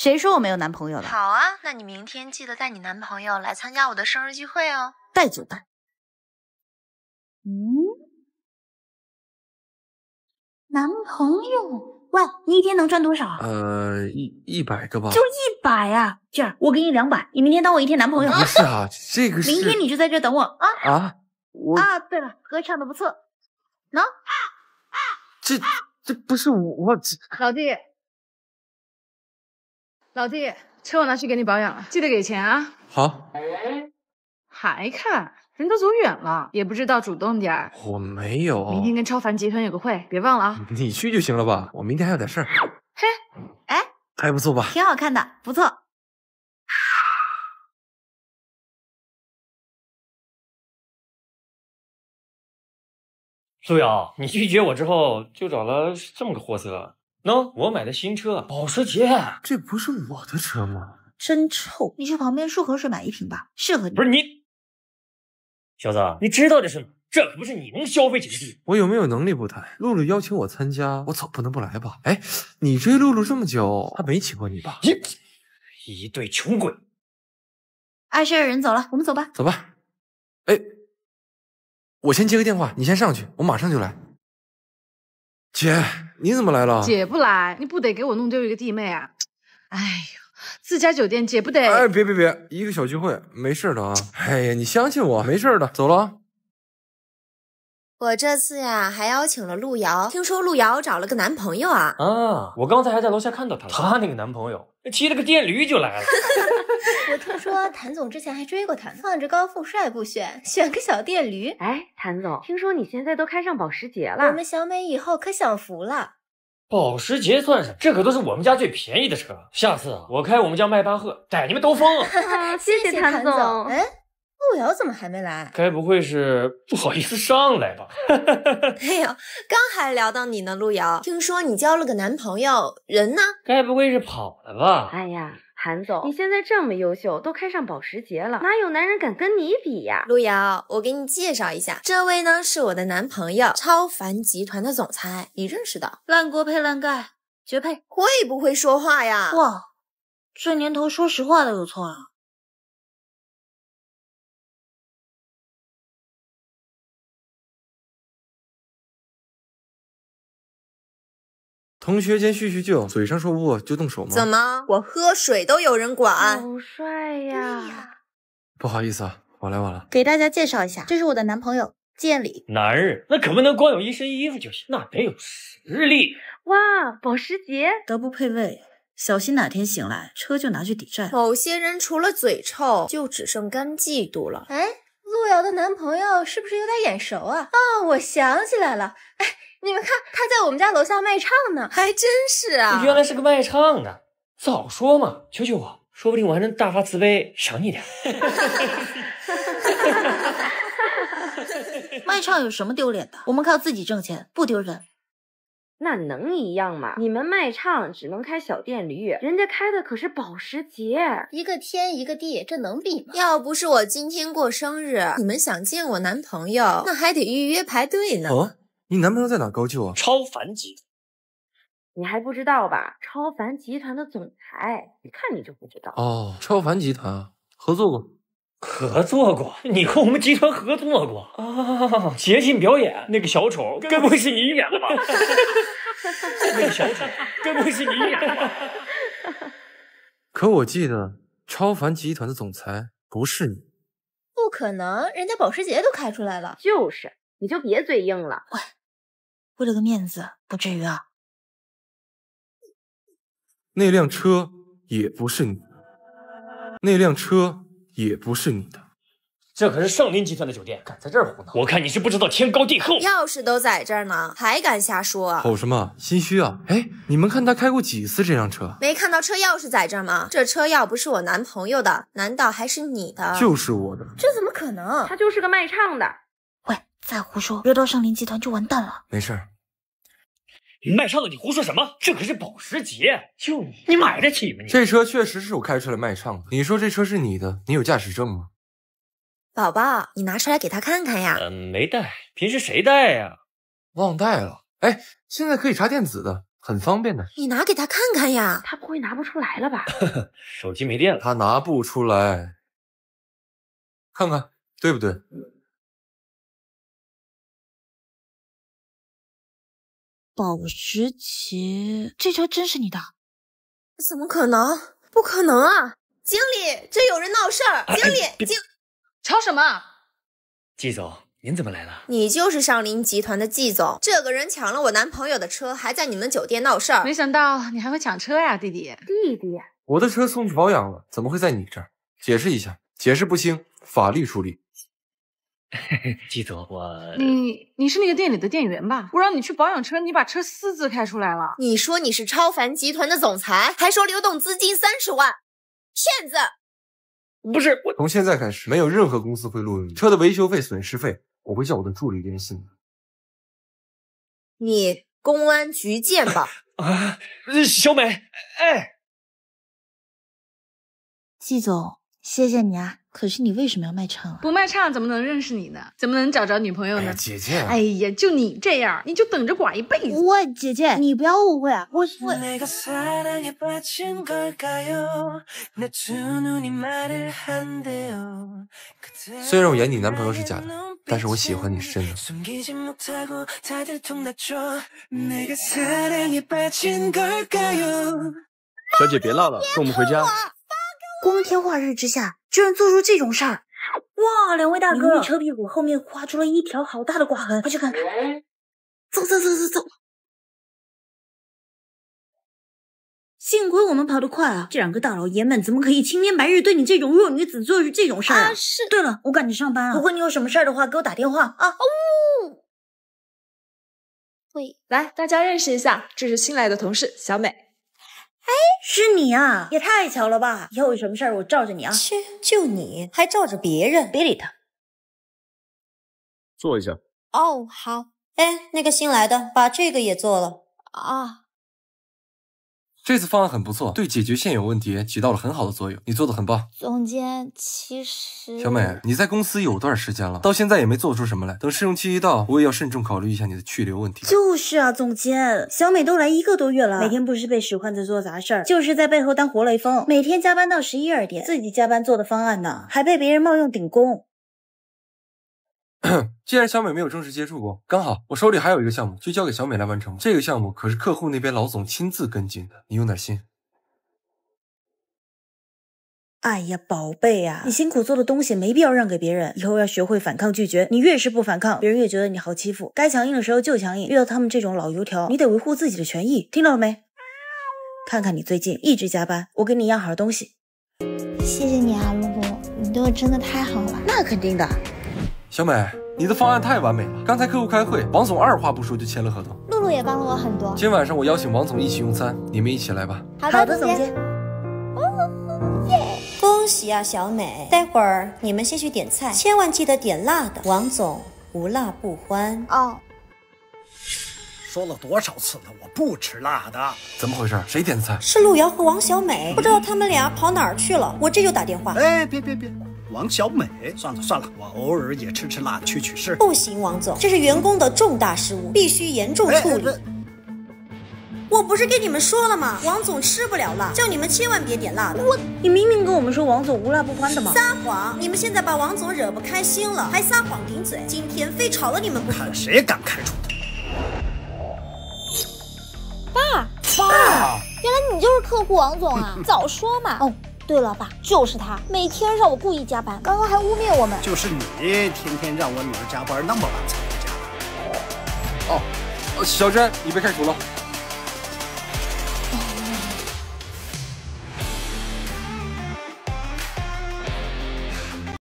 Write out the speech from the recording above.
谁说我没有男朋友了？好啊，那你明天记得带你男朋友来参加我的生日聚会哦。带就带。嗯，男朋友？喂，你一天能赚多少？呃，一一百个吧。就一百啊？这样，我给你两百，你明天当我一天男朋友。不是啊，这个明天你就在这等我啊啊！我啊，对了，歌唱的不错。啊。这这不是我我老弟。老弟，车我拿去给你保养了，记得给钱啊。好。还看，人都走远了，也不知道主动点儿。我没有。明天跟超凡集团有个会，别忘了啊。你去就行了吧，我明天还有点事儿。嘿，哎，还不错吧？挺好看的，不错。苏瑶，你拒绝我之后，就找了这么个货色。喏，我买的新车，保时捷，这不是我的车吗？真臭！你去旁边漱口水买一瓶吧，适合你。不是你，小子，你知道这是吗？这可不是你能消费起的地我有没有能力不谈，露露邀请我参加，我总不能不来吧？哎，你追露露这么久，她没请过你吧？一一对穷鬼，碍事人走了，我们走吧，走吧。哎，我先接个电话，你先上去，我马上就来。姐。你怎么来了？姐不来，你不得给我弄丢一个弟妹啊！哎呦，自家酒店，姐不得……哎，别别别，一个小聚会，没事的啊！哎呀，你相信我，没事的，走了。我这次呀，还邀请了路遥。听说路遥找了个男朋友啊？啊，我刚才还在楼下看到他了。他那个男朋友骑了个电驴就来了。我听说谭总之前还追过她呢，放着高富帅不选，选个小电驴。哎，谭总，听说你现在都开上保时捷了，我们小美以后可享福了。保时捷算什么？这可都是我们家最便宜的车。下次啊，我开我们家迈巴赫带你们兜风。谢谢谭总。哎，路遥怎么还没来？该不会是不好意思上来吧？哎呦，刚还聊到你呢，路遥。听说你交了个男朋友，人呢？该不会是跑了吧？哎呀。韩总，你现在这么优秀，都开上保时捷了，哪有男人敢跟你比呀？路遥，我给你介绍一下，这位呢是我的男朋友，超凡集团的总裁，你认识的。烂锅配烂盖，绝配。会不会说话呀？哇，这年头，说实话都有错啊。同学间叙叙旧，嘴上说不就动手吗？怎么我喝水都有人管？好帅呀！不好意思，啊，我来晚了。给大家介绍一下，这是我的男朋友建礼。男人那可不能光有一身衣服就行，那得有实力。哇，保时捷！德不配位，小心哪天醒来车就拿去抵债。某些人除了嘴臭，就只剩干嫉妒了。哎，路遥的男朋友是不是有点眼熟啊？哦，我想起来了，哎。你们看，他在我们家楼下卖唱呢，还真是啊！原来是个卖唱的，早说嘛！求求我，说不定我还能大发慈悲赏你点。卖唱有什么丢脸的？我们靠自己挣钱，不丢人。那能一样吗？你们卖唱只能开小电驴，人家开的可是保时捷，一个天一个地，这能比吗？要不是我今天过生日，你们想见我男朋友，那还得预约排队呢。哦你男朋友在哪高就啊？超凡集团，你还不知道吧？超凡集团的总裁，一看你就不知道。哦，超凡集团合作过，合作过，你和我们集团合作过啊？节庆表演那个小丑，该不会是你演的吧？那个小丑，该不会是你演的？吧？可我记得超凡集团的总裁不是你，不可能，人家保时捷都开出来了。就是，你就别嘴硬了。喂。为了个面子，不至于啊！那辆车也不是你的，那辆车也不是你的。这可是上林集团的酒店，敢在这儿胡闹？我看你是不知道天高地厚。钥匙都在这儿呢，还敢瞎说？吼什么？心虚啊？哎，你们看他开过几次这辆车？没看到车钥匙在这儿吗？这车钥匙不是我男朋友的，难道还是你的？就是我的。这怎么可能？他就是个卖唱的。再胡说，惹到上林集团就完蛋了。没事儿，唱的，你胡说什么？这可是保时捷，就你买得起吗？你这车确实是我开出来卖唱的。你说这车是你的，你有驾驶证吗？宝宝，你拿出来给他看看呀。嗯，没带，平时谁带呀？忘带了。哎，现在可以查电子的，很方便的。你拿给他看看呀，他不会拿不出来了吧？手机没电了，他拿不出来，看看对不对？保时捷，这车真是你的？怎么可能？不可能啊！经理，这有人闹事儿。经理，经吵什么？季总，您怎么来了？你就是上林集团的季总。这个人抢了我男朋友的车，还在你们酒店闹事儿。没想到你还会抢车呀，弟弟。弟弟，我的车送去保养了，怎么会在你这儿？解释一下，解释不清，法律处理。季总，我你你是那个店里的店员吧？我让你去保养车，你把车私自开出来了。你说你是超凡集团的总裁，还说流动资金三十万，骗子！不是，我，从现在开始，没有任何公司会录用你。车的维修费、损失费，我会叫我的助理联系你。你公安局见吧。啊，小美，哎，季总。谢谢你啊，可是你为什么要卖唱？不卖唱怎么能认识你呢？怎么能找着女朋友呢？姐姐，哎呀，就你这样，你就等着寡一辈子。我姐姐，你不要误会啊，我我……虽然我演你男朋友是假的，但是我喜欢你是真的。小姐，别闹了，跟我们回家。光天化日之下，居然做出这种事儿！哇，两位大哥，你车屁股后面划出了一条好大的刮痕，快去看看！走走走走走！幸亏我们跑得快啊！这两个大老爷们怎么可以青天白日对你这种弱女子做出这种事儿啊？是。对了，我赶着上班啊，不过你有什么事儿的话，给我打电话啊！哦，喂，来，大家认识一下，这是新来的同事小美。哎，是你啊，也太巧了吧！以后有什么事儿，我罩着你啊。切，就你还罩着别人，别理他。坐一下。哦，好。哎，那个新来的，把这个也做了啊。这次方案很不错，对解决现有问题起到了很好的作用。你做的很棒，总监。其实，小美，你在公司有段时间了，到现在也没做出什么来。等试用期一到，我也要慎重考虑一下你的去留问题。就是啊，总监，小美都来一个多月了，每天不是被使唤着做杂事儿，就是在背后当活雷锋，每天加班到十一二点，自己加班做的方案呢，还被别人冒用顶工。既然小美没有正式接触过，刚好我手里还有一个项目，就交给小美来完成。这个项目可是客户那边老总亲自跟进的，你用点心。哎呀，宝贝呀，你辛苦做的东西没必要让给别人，以后要学会反抗拒绝。你越是不反抗，别人越觉得你好欺负。该强硬的时候就强硬，遇到他们这种老油条，你得维护自己的权益。听到了没？看看你最近一直加班，我给你一样好东西。谢谢你啊，露露，你对我真的太好了。那肯定的。小美，你的方案太完美了。刚才客户开会，王总二话不说就签了合同。露露也帮了我很多。今晚上我邀请王总一起用餐，你们一起来吧。好的，总监。恭喜啊，小美！待会儿你们先去点菜，千万记得点辣的。王总无辣不欢。哦。说了多少次了，我不吃辣的。怎么回事？谁点的菜？是陆瑶和王小美，不知道他们俩跑哪儿去了。我这就打电话。哎，别别别！王小美，算了算了，我偶尔也吃吃辣，去去事。不行，王总，这是员工的重大失误，必须严重处理。我不是跟你们说了吗？王总吃不了辣，叫你们千万别点辣的。我，你明明跟我们说王总无辣不欢的嘛！撒谎！你们现在把王总惹不开心了，还撒谎顶嘴，今天非炒了你们不可！看谁敢开除他！爸，爸，原来你就是客户王总啊！早说嘛！哦。对了，爸，就是他，每天让我故意加班，刚刚还污蔑我们，就是你天天让我女儿加班，那么晚才回家。哦，小珍，你被开除了。